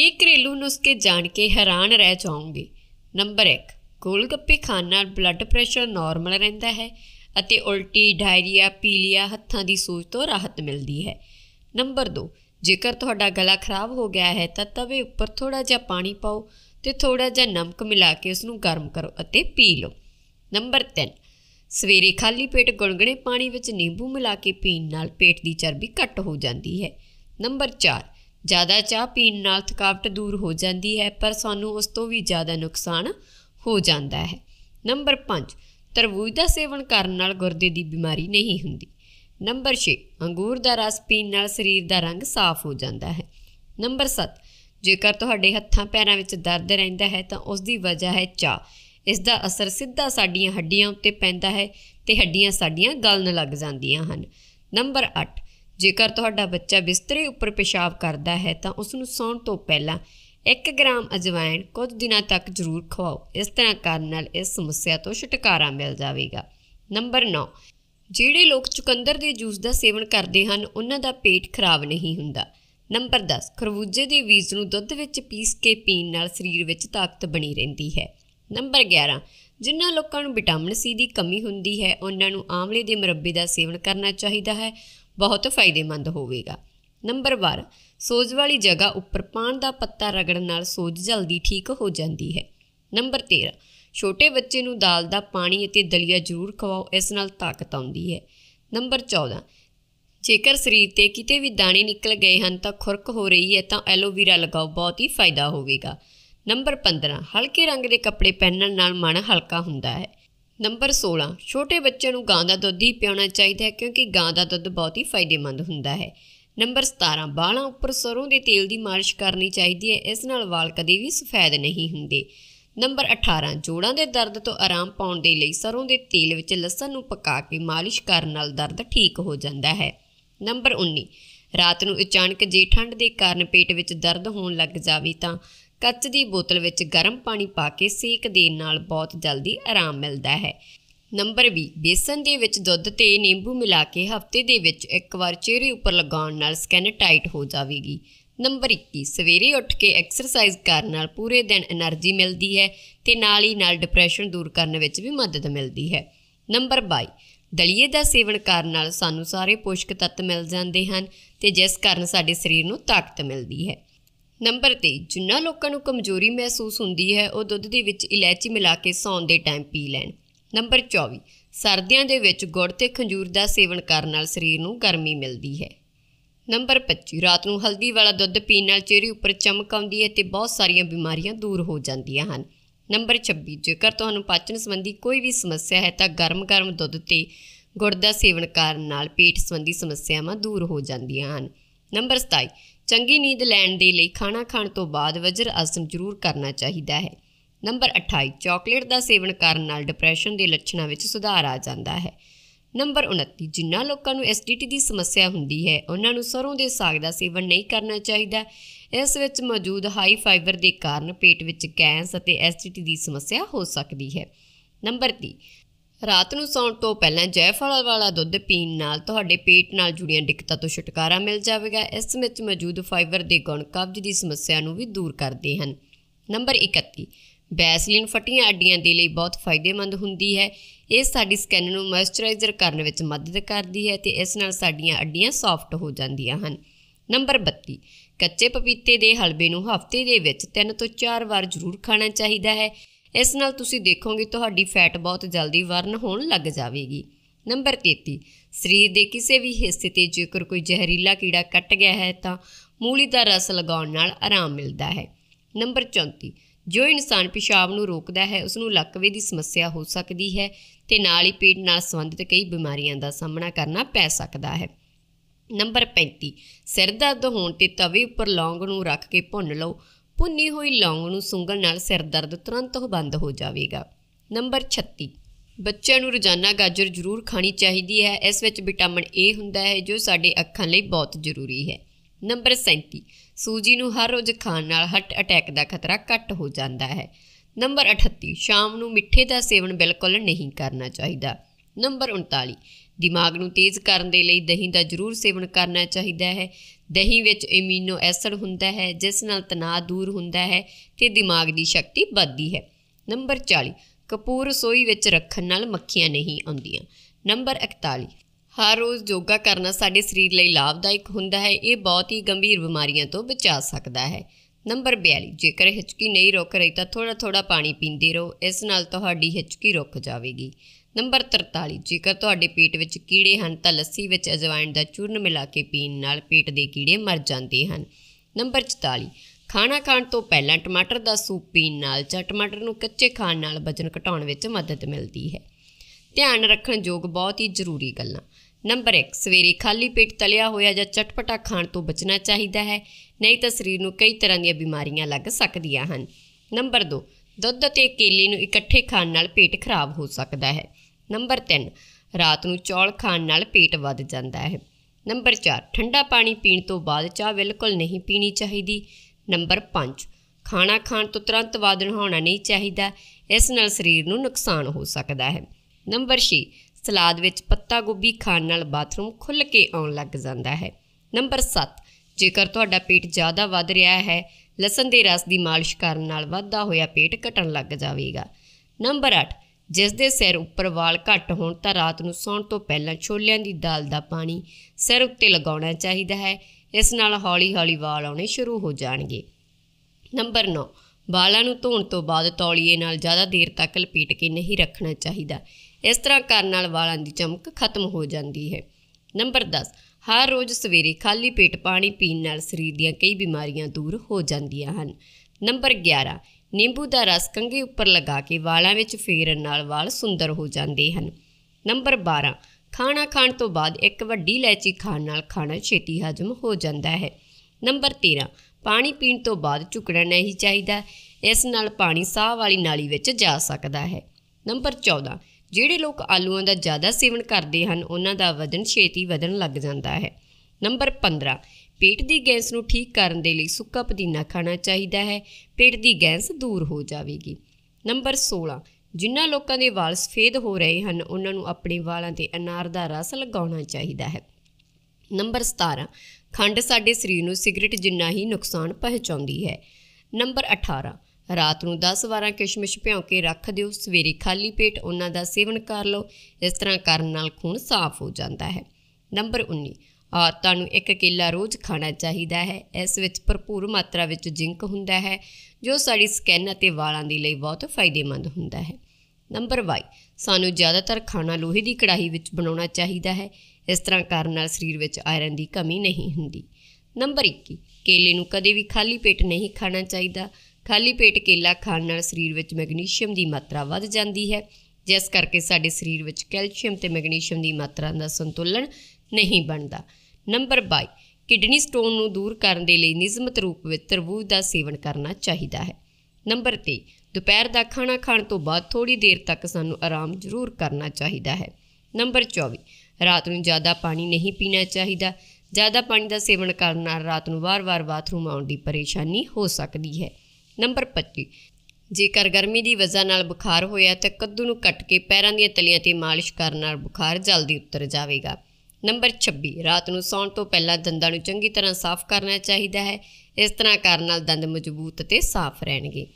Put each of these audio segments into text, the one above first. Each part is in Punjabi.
ਇਹ ਘਰੇਲੂ ਨੁਸਖੇ ਜਾਣ ਕੇ ਹੈਰਾਨ ਰਹਿ ਜਾਓਗੇ ਨੰਬਰ 1 ਗੋਲਗੱਪੇ ਖਾਣ ਨਾਲ ਬਲੱਡ ਪ੍ਰੈਸ਼ਰ ਨਾਰਮਲ ਰਹਿੰਦਾ ਹੈ ਅਤੇ ਉਲਟੀ ਡਾਇਰੀਆ ਪੀਲੀਆ ਹੱਥਾਂ ਦੀ ਸੋਜ ਤੋਂ ਰਾਹਤ ਮਿਲਦੀ ਹੈ ਨੰਬਰ 2 ਜੇਕਰ ਤੁਹਾਡਾ ਗਲਾ ਖਰਾਬ ਹੋ ਗਿਆ ਹੈ ਤਾਂ ਤਵੇ ਉੱਪਰ ਥੋੜਾ ਜਿਹਾ ਪਾਣੀ ਪਾਓ ਤੇ ਥੋੜਾ ਜਿਹਾ ਨਮਕ ਮਿਲਾ ਕੇ ਉਸ ਨੂੰ ਗਰਮ ਕਰੋ ਅਤੇ ਪੀ ਲਓ ਨੰਬਰ 3 ਸਵੇਰੇ ਖਾਲੀ ਪੇਟ ਗੁਣਗਣੇ ਪਾਣੀ ਵਿੱਚ ਨਿੰਬੂ ਮਿਲਾ ਕੇ ਪੀਣ ਨਾਲ ਪੇਟ ਦੀ ਚਰਬੀ ਘੱਟ ਹੋ ਜਾਂਦੀ ਹੈ ਨੰਬਰ 4 ਜ਼ਿਆਦਾ ਚਾਹ ਪੀਣ ਨਾਲ ਥਕਾਵਟ ਦੂਰ ਹੋ ਜਾਂਦੀ ਹੈ ਪਰ ਸਾਨੂੰ ਉਸ ਤੋਂ ਵੀ ਜ਼ਿਆਦਾ ਨੁਕਸਾਨ ਹੋ ਜਾਂਦਾ ਹੈ ਨੰਬਰ 5 ਤਰਬੂਜ ਦਾ ਸੇਵਨ ਕਰਨ ਨਾਲ ਗੁਰਦੇ ਦੀ ਬਿਮਾਰੀ ਨਹੀਂ ਹੁੰਦੀ ਨੰਬਰ 6 ਅੰਗੂਰ ਦਾ ਰਸ ਪੀਣ ਨਾਲ ਸਰੀਰ ਦਾ ਰੰਗ ਸਾਫ਼ ਹੋ ਜਾਂਦਾ ਹੈ ਨੰਬਰ 7 ਜੇਕਰ ਤੁਹਾਡੇ ਹੱਥਾਂ ਪੈਰਾਂ ਵਿੱਚ ਦਰਦ ਰਹਿੰਦਾ ਹੈ ਤਾਂ ਉਸ ਦੀ ਵਜ੍ਹਾ ਹੈ ਚਾਹ ਇਸ ਦਾ ਅਸਰ ਸਿੱਧਾ ਸਾਡੀਆਂ ਹੱਡੀਆਂ ਉੱਤੇ ਪੈਂਦਾ ਹੈ ਤੇ ਹੱਡੀਆਂ ਸਾਡੀਆਂ ਗਲਣ ਲੱਗ ਜਾਂਦੀਆਂ ਹਨ ਨੰਬਰ 8 ਜੇਕਰ ਤੁਹਾਡਾ ਬੱਚਾ ਬਿਸਤਰੇ ਉੱਪਰ ਪਿਸ਼ਾਬ ਕਰਦਾ ਹੈ ਤਾਂ ਉਸ ਨੂੰ ਸੌਣ ਤੋਂ ਪਹਿਲਾਂ 1 ਗ੍ਰਾਮ ਅਜਵਾਇਣ ਕੁਝ ਦਿਨਾਂ ਤੱਕ ਜ਼ਰੂਰ ਖਵਾਓ ਇਸ ਤਰ੍ਹਾਂ ਕਰਨ ਨਾਲ ਇਸ ਸਮੱਸਿਆ ਤੋਂ ਛੁਟਕਾਰਾ ਮਿਲ ਜਾਵੇਗਾ ਨੰਬਰ 9 ਜਿਹੜੇ ਲੋਕ ਚੁਕੰਦਰ ਦੇ ਜੂਸ ਦਾ ਸੇਵਨ ਕਰਦੇ ਹਨ ਉਹਨਾਂ ਦਾ ਪੇਟ ਖਰਾਬ ਨਹੀਂ ਹੁੰਦਾ ਨੰਬਰ 10 ਖਰਬੂਜੇ ਦੇ ਬੀਜ ਨੂੰ ਦੁੱਧ ਵਿੱਚ ਪੀਸ ਕੇ ਪੀਣ ਨਾਲ ਸਰੀਰ ਵਿੱਚ ਤਾਕਤ ਬਣੀ ਰਹਿੰਦੀ ਹੈ ਨੰਬਰ 11 ਜਿਨ੍ਹਾਂ ਲੋਕਾਂ ਨੂੰ ਵਿਟਾਮਿਨ ਸੀ ਦੀ ਕਮੀ ਹੁੰਦੀ ਹੈ ਉਹਨਾਂ ਨੂੰ ਆਮਲੇ ਦੇ ਮਰੱਬੇ ਦਾ ਸੇਵਨ ਕਰਨਾ ਚਾਹੀਦਾ ਹੈ ਬਹੁਤ ਫਾਇਦੇਮੰਦ ਹੋਵੇਗਾ ਨੰਬਰ 1 ਸੋਜ ਵਾਲੀ ਜਗ੍ਹਾ ਉੱਪਰ ਪਾਣ ਦਾ ਪੱਤਾ ਰਗੜਨ ਨਾਲ ਸੋਜ ਜਲਦੀ ਠੀਕ ਹੋ ਜਾਂਦੀ ਹੈ ਨੰਬਰ 13 ਛੋਟੇ ਬੱਚੇ ਨੂੰ ਦਾਲ ਦਾ ਪਾਣੀ ਅਤੇ ਦਲੀਆ ਜ਼ਰੂਰ ਖਵਾਓ ਇਸ ਨਾਲ ਤਾਕਤ ਆਉਂਦੀ ਹੈ ਨੰਬਰ 14 ਜੇਕਰ ਸਰੀਰ ਤੇ ਕਿਤੇ ਵੀ ਦਾਣੇ ਨਿਕਲ ਗਏ ਹਨ ਤਾਂ ਖੁਰਕ ਹੋ ਰਹੀ ਹੈ ਤਾਂ ਐਲੋਵੀਰਾ ਲਗਾਓ ਬਹੁਤ ਹੀ ਫਾਇਦਾ ਹੋਵੇਗਾ ਨੰਬਰ 15 ਹਲਕੇ ਰੰਗ ਦੇ ਕੱਪੜੇ ਪਹਿਨਣ ਨਾਲ ਮਨ ਹਲਕਾ ਹੁੰਦਾ ਹੈ ਨੰਬਰ 16 ਛੋਟੇ ਬੱਚਿਆਂ ਨੂੰ ਗਾਂ ਦਾ ਦੁੱਧ ਹੀ ਪਿਆਉਣਾ ਚਾਹੀਦਾ ਹੈ ਕਿਉਂਕਿ ਗਾਂ ਦਾ ਦੁੱਧ ਬਹੁਤ ਹੀ ਫਾਇਦੇਮੰਦ ਹੁੰਦਾ ਹੈ ਨੰਬਰ 17 ਵਾਲਾਂ ਉੱਪਰ ਸਰੋਂ ਦੇ ਤੇਲ ਦੀ ਮਾਲਿਸ਼ ਕਰਨੀ ਚਾਹੀਦੀ ਹੈ ਇਸ ਨਾਲ ਵਾਲ ਕਦੇ ਵੀ ਸਫੈਦ ਨਹੀਂ ਹੁੰਦੇ ਨੰਬਰ 18 ਜੋੜਾਂ ਦੇ ਦਰਦ ਤੋਂ ਆਰਾਮ ਪਾਉਣ ਦੇ ਲਈ ਸਰੋਂ ਦੇ ਤੇਲ ਵਿੱਚ ਲਸਣ ਨੂੰ ਪਕਾ ਕੇ ਮਾਲਿਸ਼ ਕਰਨ ਨਾਲ ਦਰਦ ਠੀਕ ਹੋ ਜਾਂਦਾ ਹੈ ਨੰਬਰ 19 ਰਾਤ ਨੂੰ ਅਚਾਨਕ ਜੇ ਠੰਡ ਦੇ ਕਾਰਨ ਪੇਟ ਵਿੱਚ ਦਰਦ ਹੋਣ ਲੱਗ ਜਾਵੇ ਤਾਂ ਕੱਚ ਦੀ ਬੋਤਲ ਵਿੱਚ ਗਰਮ ਪਾਣੀ ਪਾ ਕੇ ਸੇਕ ਦੇਣ ਨਾਲ ਬਹੁਤ ਜਲਦੀ ਆਰਾਮ ਮਿਲਦਾ ਹੈ ਨੰਬਰ 20 ਬੇਸਨ ਦੇ ਵਿੱਚ ਦੁੱਧ ਤੇ ਨਿੰਬੂ ਮਿਲਾ ਕੇ ਹਫਤੇ ਦੇ ਵਿੱਚ ਇੱਕ ਵਾਰ ਚਿਹਰੇ ਉੱਪਰ ਲਗਾਉਣ ਨਾਲ ਸਕਿਨ ਟਾਈਟ ਹੋ ਜਾਵੇਗੀ ਨੰਬਰ 21 ਸਵੇਰੇ ਉੱਠ ਕੇ ਐਕਸਰਸਾਈਜ਼ ਕਰਨ ਨਾਲ ਪੂਰੇ ਦਿਨ એનર્ਜੀ ਮਿਲਦੀ ਹੈ ਤੇ ਨਾਲ ਹੀ ਨਾਲ ਡਿਪਰੈਸ਼ਨ ਦੂਰ ਕਰਨ ਵਿੱਚ ਵੀ ਮਦਦ ਮਿਲਦੀ ਹੈ ਨੰਬਰ 22 ਦਲੀਏ ਦਾ ਸੇਵਨ ਕਰਨ ਨਾਲ ਸਾਨੂੰ ਸਾਰੇ ਪੋਸ਼ਕ ਤੱਤ ਮਿਲ ਜਾਂਦੇ ਹਨ ਤੇ ਜਿਸ ਕਾਰਨ ਸਾਡੇ ਸਰੀਰ ਨੂੰ ਤਾਕਤ ਮਿਲਦੀ ਹੈ ਨੰਬਰ 3 ਜਿਨ੍ਹਾਂ ਲੋਕਾਂ ਨੂੰ ਕਮਜ਼ੋਰੀ ਮਹਿਸੂਸ ਹੁੰਦੀ ਹੈ ਉਹ ਦੁੱਧ ਦੇ ਵਿੱਚ ਇਲਾਇਚੀ ਮਿਲਾ ਕੇ ਸੌਣ ਦੇ ਟਾਈਮ ਪੀ ਲੈਣ ਨੰਬਰ 24 ਸਰਦੀਆਂ ਦੇ ਵਿੱਚ ਗੁੜ ਤੇ ਖੰਜੂਰ ਦਾ ਸੇਵਨ ਕਰਨ ਨਾਲ ਸਰੀਰ ਨੂੰ ਗਰਮੀ ਮਿਲਦੀ ਹੈ ਨੰਬਰ 25 ਰਾਤ ਨੂੰ ਹਲਦੀ ਵਾਲਾ ਦੁੱਧ ਪੀਣ ਨਾਲ ਚਿਹਰੇ ਉੱਪਰ ਚਮਕ ਆਉਂਦੀ ਹੈ ਤੇ ਬਹੁਤ ਸਾਰੀਆਂ ਬਿਮਾਰੀਆਂ ਦੂਰ ਹੋ ਜਾਂਦੀਆਂ ਹਨ ਨੰਬਰ 26 ਜੇਕਰ ਤੁਹਾਨੂੰ ਪਾਚਨ ਸੰਬੰਧੀ ਕੋਈ ਵੀ ਸਮੱਸਿਆ ਹੈ ਤਾਂ ਗਰਮ-ਗਰਮ ਦੁੱਧ ਤੇ ਗੁੜ ਦਾ ਸੇਵਨ ਕਰਨ ਨਾਲ ਪੇਟ ਸੰਬੰਧੀ ਸਮੱਸਿਆਵਾਂ ਦੂਰ ਹੋ ਜਾਂਦੀਆਂ ਹਨ ਨੰਬਰ 27 ਚੰਗੀ ਨੀਂਦ ਲੈਣ ਦੇ ਲਈ ਖਾਣਾ ਖਾਣ ਤੋਂ ਬਾਅਦ ਵਜਰ ਆਸਨ ਜ਼ਰੂਰ ਕਰਨਾ ਚਾਹੀਦਾ ਹੈ ਨੰਬਰ 28 ਚਾਕਲੇਟ ਦਾ ਸੇਵਨ ਕਰਨ ਨਾਲ ਡਿਪਰੈਸ਼ਨ ਦੇ ਲੱਛਣਾਂ ਵਿੱਚ ਸੁਧਾਰ ਆ ਜਾਂਦਾ ਹੈ ਨੰਬਰ 29 ਜਿਨ੍ਹਾਂ ਲੋਕਾਂ ਨੂੰ ਐਸਟੀਟੀ ਦੀ ਸਮੱਸਿਆ ਹੁੰਦੀ ਹੈ ਉਹਨਾਂ ਨੂੰ ਸਰੋਂ ਦੇ ਸਾਗ ਦਾ ਸੇਵਨ ਨਹੀਂ ਕਰਨਾ ਚਾਹੀਦਾ ਇਸ ਵਿੱਚ ਮੌਜੂਦ ਹਾਈ ਫਾਈਬਰ ਦੇ ਕਾਰਨ ਪੇਟ ਵਿੱਚ ਗੈਸ ਅਤੇ ਐਸਟੀਟੀ ਦੀ ਸਮੱਸਿਆ ਹੋ ਸਕਦੀ ਹੈ ਨੰਬਰ 30 ਰਾਤ ਨੂੰ ਸੌਣ ਤੋਂ ਪਹਿਲਾਂ ਜੈਫਲ ਵਾਲਾ ਦੁੱਧ ਪੀਣ ਨਾਲ ਤੁਹਾਡੇ ਪੇਟ ਨਾਲ ਜੁੜੀਆਂ ਦਿੱਕਤਾਂ ਤੋਂ ਛੁਟਕਾਰਾ ਮਿਲ ਜਾਵੇਗਾ ਇਸ ਵਿੱਚ ਮੌਜੂਦ ਫਾਈਬਰ ਦੇ ਗੁਣ ਕਬਜ਼ ਦੀ ਸਮੱਸਿਆ ਨੂੰ ਵੀ ਦੂਰ ਕਰਦੇ ਹਨ ਨੰਬਰ 31 ਬੈਸਲਿਨ ਫਟੀਆਂ ਅੱਡੀਆਂ ਦੇ ਲਈ ਬਹੁਤ ਫਾਇਦੇਮੰਦ ਹੁੰਦੀ ਹੈ ਇਹ ਸਾਡੀ ਸਕਿਨ ਨੂੰ ਮੋਇਸਚਰਾਈਜ਼ਰ ਕਰਨ ਵਿੱਚ ਮਦਦ ਕਰਦੀ ਹੈ ਤੇ ਇਸ ਨਾਲ ਸਾਡੀਆਂ ਅੱਡੀਆਂ ਸੌਫਟ ਹੋ ਜਾਂਦੀਆਂ ਹਨ ਨੰਬਰ 32 ਕੱਚੇ ਪਪੀਤੇ ਦੇ ਹਲਵੇ ਨੂੰ ਹਫ਼ਤੇ ਦੇ ਵਿੱਚ 3 ਤੋਂ 4 ਵਾਰ ਜ਼ਰੂਰ ਖਾਣਾ ਚਾਹੀਦਾ ਹੈ ਇਸ ਨਾਲ ਤੁਸੀਂ ਦੇਖੋਗੇ ਤੁਹਾਡੀ ਫੈਟ ਬਹੁਤ ਜਲਦੀ ਵਰਨ ਹੋਣ ਲੱਗ ਜਾਵੇਗੀ ਨੰਬਰ 33 ਸਰੀਰ ਦੇ ਕਿਸੇ ਵੀ ਹਿੱਸੇ ਤੇ ਜੇਕਰ ਕੋਈ ਜ਼ਹਿਰੀਲਾ ਕੀੜਾ ਕੱਟ ਗਿਆ ਹੈ ਤਾਂ ਮੂਲੀ ਦਾ ਰਸ ਲਗਾਉਣ ਨਾਲ ਆਰਾਮ ਮਿਲਦਾ ਹੈ ਨੰਬਰ 34 ਜੋ ਇਨਸਾਨ ਪਿਸ਼ਾਬ ਨੂੰ ਰੋਕਦਾ ਹੈ ਉਸ ਨੂੰ ਲੱਕਵੇ ਦੀ ਸਮੱਸਿਆ ਹੋ ਸਕਦੀ ਹੈ ਤੇ ਨਾਲ ਹੀ ਪੇਟ ਨਾਲ ਸੰਬੰਧਿਤ ਕਈ ਬਿਮਾਰੀਆਂ ਦਾ ਸਾਹਮਣਾ ਕਰਨਾ ਪੈ ਸਕਦਾ ਹੈ ਨੰਬਰ 35 ਸਿਰ ਦਰਦ ਹੋਣ ਤੇ ਤਵੇ ਉੱਪਰ ਲੌਂਗ ਨੂੰ ਰੱਖ ਕੇ ਭੁੰਨ ਲਓ ਭੁੰਨੀ ਹੋਈ ਲੌਂਗ ਨੂੰ ਸੁੰਘਣ ਨਾਲ ਸਿਰ ਦਰਦ ਤੁਰੰਤ ਬੰਦ ਹੋ ਜਾਵੇਗਾ ਨੰਬਰ 36 ਬੱਚਿਆਂ ਨੂੰ ਰੋਜ਼ਾਨਾ ਗਾਜਰ ਜ਼ਰੂਰ ਖਾਣੀ ਚਾਹੀਦੀ ਹੈ ਇਸ ਵਿੱਚ ਵਿਟਾਮਿਨ ਏ ਹੁੰਦਾ ਹੈ ਜੋ ਸਾਡੇ ਅੱਖਾਂ ਲਈ ਬਹੁਤ ਜ਼ਰੂਰੀ ਹੈ ਨੰਬਰ 37 ਸੂਜੀ ਨੂੰ ਹਰ ਰੋਜ਼ ਖਾਣ ਨਾਲ ਹਾਰਟ ਅਟੈਕ ਦਾ ਖਤਰਾ ਘੱਟ ਹੋ ਜਾਂਦਾ ਹੈ ਨੰਬਰ 38 ਸ਼ਾਮ ਨੂੰ ਮਿੱਠੇ ਦਾ ਸੇਵਨ ਬਿਲਕੁਲ ਨਹੀਂ ਕਰਨਾ ਚਾਹੀਦਾ ਨੰਬਰ 39 ਦਿਮਾਗ ਨੂੰ ਤੇਜ਼ ਕਰਨ ਦੇ ਲਈ ਦਹੀਂ ਦਾ ਜ਼ਰੂਰ ਸੇਵਨ ਕਰਨਾ ਚਾਹੀਦਾ ਹੈ ਦਹੀਂ ਵਿੱਚ ਐਮੀਨੋ ਐਸਿਡ ਹੁੰਦਾ ਹੈ ਜਿਸ ਨਾਲ ਤਣਾਅ ਦੂਰ ਹੁੰਦਾ ਹੈ ਤੇ ਦਿਮਾਗ ਦੀ ਸ਼ਕਤੀ ਵੱਧਦੀ ਹੈ ਨੰਬਰ 40 ਕਪੂਰ ਰਸੋਈ ਵਿੱਚ ਰੱਖਣ ਨਾਲ ਮੱਖੀਆਂ ਨਹੀਂ ਆਉਂਦੀਆਂ ਨੰਬਰ 41 ਹਰ ਰੋਜ਼ ਯੋਗਾ ਕਰਨਾ ਸਾਡੇ ਸਰੀਰ ਲਈ ਲਾਭਦਾਇਕ ਹੁੰਦਾ ਹੈ ਇਹ ਬਹੁਤ ਹੀ ਗੰਭੀਰ ਬਿਮਾਰੀਆਂ ਤੋਂ ਬਚਾ ਸਕਦਾ ਹੈ ਨੰਬਰ 42 ਜੇਕਰ ਹਿਚਕੀ ਨਹੀਂ ਰੁਕ ਰਹੀ ਤਾਂ ਥੋੜਾ ਥੋੜਾ ਪਾਣੀ ਪੀਂਦੇ ਰਹੋ ਇਸ ਨਾਲ ਤੁਹਾਡੀ ਹਿਚਕੀ ਰੁਕ ਜਾਵੇਗੀ ਨੰਬਰ 43 ਜੇਕਰ ਤੁਹਾਡੇ ਪੇਟ ਵਿੱਚ ਕੀੜੇ ਹਨ ਤਾਂ ਲੱਸੀ ਵਿੱਚ ਅਜਵਾਇਣ ਦਾ ਚੂਰਨ ਮਿਲਾ ਕੇ ਪੀਣ ਨਾਲ ਪੇਟ ਦੇ ਕੀੜੇ ਮਰ ਜਾਂਦੇ ਹਨ ਨੰਬਰ 44 ਖਾਣਾ ਖਾਣ ਤੋਂ ਪਹਿਲਾਂ ਟਮਾਟਰ ਦਾ ਸੂਪ ਪੀਣ ਨਾਲ ਜਾਂ ਟਮਾਟਰ ਨੂੰ ਕੱਚੇ ਖਾਣ ਨਾਲ ਵਜਨ ਘਟਾਉਣ ਵਿੱਚ ਮਦਦ ਮਿਲਦੀ ਹੈ ਧਿਆਨ ਰੱਖਣ ਯੋਗ ਬਹੁਤ ਹੀ ਜ਼ਰੂਰੀ ਗੱਲਾਂ ਨੰਬਰ 1 ਸਵੇਰੇ ਖਾਲੀ ਪੇਟ ਤਲਿਆ ਹੋਇਆ ਜਾਂ ਚਟਪਟਾ ਖਾਣ ਤੋਂ ਬਚਣਾ ਚਾਹੀਦਾ ਹੈ ਨਹੀਂ ਤਾਂ ਸਰੀਰ ਨੂੰ ਕਈ ਤਰ੍ਹਾਂ ਦੀਆਂ ਬਿਮਾਰੀਆਂ ਲੱਗ ਸਕਦੀਆਂ ਹਨ ਨੰਬਰ 2 ਦੁੱਧ ਅਤੇ ਕੇਲੇ ਨੂੰ ਇਕੱਠੇ ਖਾਣ ਨਾਲ ਪੇਟ ਖਰਾਬ ਹੋ ਸਕਦਾ ਹੈ ਨੰਬਰ 3 ਰਾਤ ਨੂੰ ਚੌਲ ਖਾਣ ਨਾਲ ਪੇਟ ਵੱਧ ਜਾਂਦਾ ਹੈ ਨੰਬਰ 4 ਠੰਡਾ ਪਾਣੀ ਪੀਣ ਤੋਂ ਬਾਅਦ ਚਾਹ ਬਿਲਕੁਲ ਨਹੀਂ ਪੀਣੀ ਚਾਹੀਦੀ ਨੰਬਰ 5 ਖਾਣਾ ਖਾਣ ਤੋਂ ਤੁਰੰਤ ਬਾਅਦ ਨਹਾਉਣਾ ਨਹੀਂ ਚਾਹੀਦਾ ਇਸ ਨਾਲ ਸਰੀਰ ਨੂੰ ਨੁਕਸਾਨ ਹੋ ਸਕਦਾ ਹੈ ਨੰਬਰ 6 ਸਲਾਦ ਵਿੱਚ ਪੱਤਾ ਗੋਭੀ ਖਾਣ ਨਾਲ ਬਾਥਰੂਮ ਖੁੱਲ ਕੇ ਆਉਣ ਲੱਗ ਜਾਂਦਾ ਹੈ ਨੰਬਰ 7 ਜੇਕਰ ਤੁਹਾਡਾ ਪੇਟ ਜ਼ਿਆਦਾ ਵੱਧ ਰਿਹਾ ਹੈ ਲਸਣ ਦੇ ਰਸ ਦੀ ਮਾਲਿਸ਼ ਕਰਨ ਨਾਲ ਵੱਧਦਾ ਹੋਇਆ ਪੇਟ ਘਟਣ ਲੱਗ ਜਾਵੇਗਾ ਨੰਬਰ 8 ਜਿਸ ਦੇ ਸਿਰ ਉੱਪਰ ਵਾਲ ਘੱਟ ਹੋਣ ਤਾਂ ਰਾਤ ਨੂੰ ਸੌਣ ਤੋਂ ਪਹਿਲਾਂ ਛੋਲਿਆਂ ਦੀ ਦਾਲ ਦਾ ਪਾਣੀ ਸਿਰ ਉੱਤੇ ਲਗਾਉਣਾ ਚਾਹੀਦਾ ਹੈ ਇਸ ਨਾਲ ਹੌਲੀ-ਹੌਲੀ ਵਾਲ ਆਉਣੇ ਸ਼ੁਰੂ ਹੋ ਜਾਣਗੇ ਨੰਬਰ 9 ਵਾਲਾਂ ਨੂੰ ਧੋਣ ਤੋਂ ਬਾਅਦ ਤੌਲੀਏ ਨਾਲ ਜ਼ਿਆਦਾ ਦੇਰ ਤੱਕ ਲਪੇਟ ਕੇ ਨਹੀਂ ਰੱਖਣਾ ਚਾਹੀਦਾ ਇਸ ਤਰ੍ਹਾਂ ਕਰਨ ਨਾਲ ਵਾਲਾਂ ਦੀ ਚਮਕ ਖਤਮ ਹੋ ਜਾਂਦੀ ਹੈ ਨੰਬਰ 10 ਹਰ ਰੋਜ਼ ਸਵੇਰੇ ਖਾਲੀ ਪੇਟ ਪਾਣੀ ਪੀਣ ਨਾਲ ਸਰੀਰ ਦੀਆਂ ਕਈ ਬਿਮਾਰੀਆਂ ਦੂਰ ਹੋ ਜਾਂਦੀਆਂ ਹਨ ਨੰਬਰ 11 ਨਿੰਬੂ ਦਾ ਰਸ ਕੰਘੀ ਉੱਪਰ ਲਗਾ ਕੇ ਵਾਲਾਂ ਵਿੱਚ ਫੇਰਨ ਨਾਲ ਵਾਲ ਸੁੰਦਰ ਹੋ ਜਾਂਦੇ ਹਨ ਨੰਬਰ 12 ਖਾਣਾ ਖਾਣ ਤੋਂ ਬਾਅਦ ਇੱਕ ਵੱਡੀ ਇਲਾਇਚੀ ਖਾਣ ਨਾਲ ਖਾਣਾ ਛੇਤੀ ਹਜਮ ਹੋ ਜਾਂਦਾ ਹੈ ਨੰਬਰ 13 ਪਾਣੀ ਪੀਣ ਤੋਂ ਬਾਅਦ ਝੁਕਣਾ ਨਹੀਂ ਚਾਹੀਦਾ ਇਸ ਨਾਲ ਪਾਣੀ ਸਾਹ ਵਾਲੀ ਨਾਲੀ ਵਿੱਚ ਜਾ ਸਕਦਾ ਹੈ ਨੰਬਰ 14 ਜਿਹੜੇ ਲੋਕ ਆਲੂਆਂ ਦਾ ਜ਼ਿਆਦਾ ਸੇਵਨ ਕਰਦੇ ਹਨ ਉਹਨਾਂ ਦਾ ਵਜ਼ਨ ਛੇਤੀ ਵਧਣ ਲੱਗ ਜਾਂਦਾ ਹੈ ਨੰਬਰ 15 ਪੇਟ ਦੀ ਗੈਸ ਨੂੰ ਠੀਕ ਕਰਨ ਦੇ ਲਈ ਸੁੱਕਾ ਪੁਦੀਨਾ ਖਾਣਾ ਚਾਹੀਦਾ ਹੈ ਪੇਟ ਦੀ ਗੈਸ ਦੂਰ ਹੋ ਜਾਵੇਗੀ ਨੰਬਰ 16 ਜਿਨ੍ਹਾਂ ਲੋਕਾਂ ਦੇ ਵਾਲ ਸਫੇਦ ਹੋ ਰਹੇ ਹਨ ਉਹਨਾਂ ਨੂੰ ਆਪਣੇ ਵਾਲਾਂ ਤੇ ਅਨਾਰ ਦਾ ਰਸ ਲਗਾਉਣਾ ਚਾਹੀਦਾ ਹੈ ਨੰਬਰ 17 ਖੰਡ ਸਾਡੇ ਸਰੀਰ ਨੂੰ ਸਿਗਰਟ ਜਿੰਨਾ ਹੀ ਨੁਕਸਾਨ ਪਹੁੰਚਾਉਂਦੀ ਹੈ ਨੰਬਰ 18 ਰਾਤ ਨੂੰ 10-12 ਕਿਸ਼ਮਿਸ਼ ਭਿਉਂ ਕੇ ਰੱਖ ਦਿਓ ਸਵੇਰੇ ਖਾਲੀ ਪੇਟ ਉਹਨਾਂ ਦਾ ਸੇਵਨ ਕਰ ਲਓ ਇਸ ਤਰ੍ਹਾਂ ਕਰਨ ਨਾਲ ਖੂਨ ਸਾਫ਼ ਹੋ ਜਾਂਦਾ ਹੈ ਨੰਬਰ 19 ਔਰਤਾਂ ਨੂੰ ਇੱਕ ਕਿਲਾ ਰੋਜ਼ ਖਾਣਾ ਚਾਹੀਦਾ ਹੈ ਇਸ ਵਿੱਚ ਭਰਪੂਰ ਮਾਤਰਾ ਵਿੱਚ ਜ਼ਿੰਕ ਹੁੰਦਾ ਹੈ ਜੋ ਸਾਡੀ ਸਕਿਨ ਅਤੇ ਵਾਲਾਂ ਦੇ ਲਈ ਬਹੁਤ ਫਾਇਦੇਮੰਦ ਹੁੰਦਾ ਹੈ ਨੰਬਰ 2 ਸਾਨੂੰ ਜ਼ਿਆਦਾਤਰ ਖਾਣਾ ਲੋਹੇ ਦੀ ਕੜਾਹੀ ਵਿੱਚ ਬਣਾਉਣਾ ਚਾਹੀਦਾ ਹੈ ਇਸ ਤਰ੍ਹਾਂ ਕਰਨ ਨਾਲ ਸਰੀਰ ਵਿੱਚ ਆਇਰਨ ਦੀ ਕਮੀ ਨਹੀਂ ਹੁੰਦੀ ਨੰਬਰ 21 ਕੇਲੇ ਨੂੰ ਕਦੇ ਵੀ ਖਾਲੀ ਪੇਟ ਨਹੀਂ ਖਾਣਾ ਚਾਹੀਦਾ ਖਾਲੀ ਪੇਟ ਕੇਲਾ ਖਾਣ ਨਾਲ ਸਰੀਰ ਵਿੱਚ ਮੈਗਨੀਸ਼ੀਅਮ ਦੀ ਮਾਤਰਾ ਵੱਧ ਜਾਂਦੀ ਹੈ ਜਿਸ ਕਰਕੇ ਸਾਡੇ ਸਰੀਰ ਵਿੱਚ ਕੈਲਸ਼ੀਅਮ ਤੇ ਮੈਗਨੀਸ਼ੀਅਮ ਦੀ ਮਾਤਰਾ ਦਾ ਸੰਤੁਲਨ ਨਹੀਂ ਬਣਦਾ ਨੰਬਰ 22 ਕਿਡਨੀ ਸਟੋਨ ਨੂੰ ਦੂਰ ਕਰਨ ਦੇ ਲਈ ਨਿਯਮਤ ਰੂਪ ਵਿੱਚ ਤਰਬੂਜ ਦਾ ਸੇਵਨ ਕਰਨਾ ਚਾਹੀਦਾ ਹੈ ਨੰਬਰ 3 ਦੁਪਹਿਰ ਦਾ ਖਾਣਾ ਖਾਣ ਤੋਂ ਬਾਅਦ ਥੋੜੀ ਦੇਰ ਤੱਕ ਸਾਨੂੰ ਆਰਾਮ ਜ਼ਰੂਰ ਕਰਨਾ ਚਾਹੀਦਾ ਹੈ ਨੰਬਰ 24 ਰਾਤ ਨੂੰ ਜ਼ਿਆਦਾ ਪਾਣੀ ਨਹੀਂ ਪੀਣਾ ਚਾਹੀਦਾ ਜ਼ਿਆਦਾ ਪਾਣੀ ਦਾ ਸੇਵਨ ਕਰਨ ਨਾਲ ਰਾਤ ਨੂੰ ਵਾਰ-ਵਾਰ ਬਾਥਰੂਮ ਆਉਣ ਦੀ ਪਰੇਸ਼ਾਨੀ ਹੋ ਸਕਦੀ ਹੈ ਨੰਬਰ 25 ਜੇਕਰ ਗਰਮੀ ਦੀ ਵਜ੍ਹਾ ਨਾਲ ਬੁਖਾਰ ਹੋਇਆ ਤਾਂ ਕੱਦੂ ਨੂੰ ਕੱਟ ਕੇ ਪੈਰਾਂ ਦੀਆਂ ਤਲੀਆਂ ਤੇ ਮਾਲਿਸ਼ ਕਰਨ ਨਾਲ ਬੁਖਾਰ ਜਲਦੀ ਉਤਰ ਜਾਵੇਗਾ ਨੰਬਰ 26 ਰਾਤ ਨੂੰ ਸੌਣ ਤੋਂ ਪਹਿਲਾਂ ਦੰਦਾਂ ਨੂੰ ਚੰਗੀ ਤਰ੍ਹਾਂ ਸਾਫ਼ ਕਰਨਾ ਚਾਹੀਦਾ ਹੈ ਇਸ ਤਰ੍ਹਾਂ ਕਰਨ ਨਾਲ ਦੰਦ ਮਜ਼ਬੂਤ ਅਤੇ ਸਾਫ਼ ਰਹਿਣਗੇ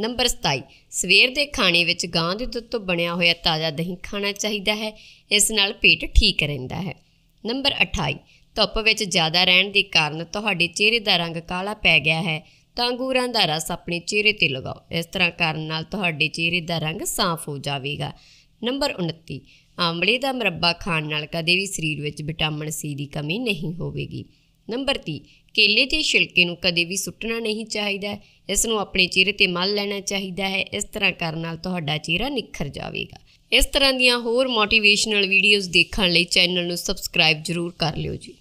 ਨੰਬਰ 27 ਸਵੇਰ ਦੇ ਖਾਣੇ ਵਿੱਚ ਗਾਂ ਦੇ ਦੁੱਧ ਤੋਂ ਬਣਿਆ ਹੋਇਆ ਤਾਜ਼ਾ ਦਹੀਂ ਖਾਣਾ ਚਾਹੀਦਾ ਹੈ ਇਸ ਨਾਲ ਪੇਟ ਠੀਕ ਰਹਿੰਦਾ ਹੈ ਨੰਬਰ 28 ਧੁੱਪ ਵਿੱਚ ਜ਼ਿਆਦਾ ਰਹਿਣ ਦੇ ਕਾਰਨ ਤੁਹਾਡੇ ਚਿਹਰੇ ਦਾ ਰੰਗ ਕਾਲਾ ਪੈ ਗਿਆ ਹੈ ਤਾਂ ਗੂਰਾਂ ਦਾ ਰਸ ਆਪਣੇ ਚਿਹਰੇ ਤੇ ਲਗਾਓ ਇਸ ਤਰ੍ਹਾਂ ਕਰਨ ਨਾਲ ਤੁਹਾਡੇ ਚਿਹਰੇ ਦਾ ਰੰਗ ਸਾਫ਼ ਹੋ ਜਾਵੇਗਾ ਨੰਬਰ 29 ਆਮਲੇ ਦਾ ਮਰੱਬਾ ਖਾਣ ਨਾਲ ਕਦੇ ਵੀ ਸਰੀਰ ਵਿੱਚ ਵਿਟਾਮਿਨ ਸੀ ਦੀ ਕਮੀ ਨਹੀਂ ਹੋਵੇਗੀ ਨੰਬਰ 3 ਕੇਲੇ ਦੇ ਛਿਲਕੇ ਨੂੰ ਕਦੇ ਵੀ ਸੁੱਟਣਾ ਨਹੀਂ ਚਾਹੀਦਾ ਇਸ ਨੂੰ ਆਪਣੇ ਚਿਹਰੇ ਤੇ ਮਲ ਲੈਣਾ ਚਾਹੀਦਾ ਹੈ ਇਸ ਤਰ੍ਹਾਂ ਕਰਨ ਨਾਲ ਤੁਹਾਡਾ ਚਿਹਰਾ ਨਿਖਰ ਜਾਵੇਗਾ ਇਸ ਤਰ੍ਹਾਂ ਦੀਆਂ ਹੋਰ ਮੋਟੀਵੇਸ਼ਨਲ ਵੀਡੀਓਜ਼ ਦੇਖਣ ਲਈ ਚੈਨਲ ਨੂੰ ਸਬਸਕ੍ਰਾਈਬ ਜ਼ਰੂਰ ਕਰ ਲਿਓ ਜੀ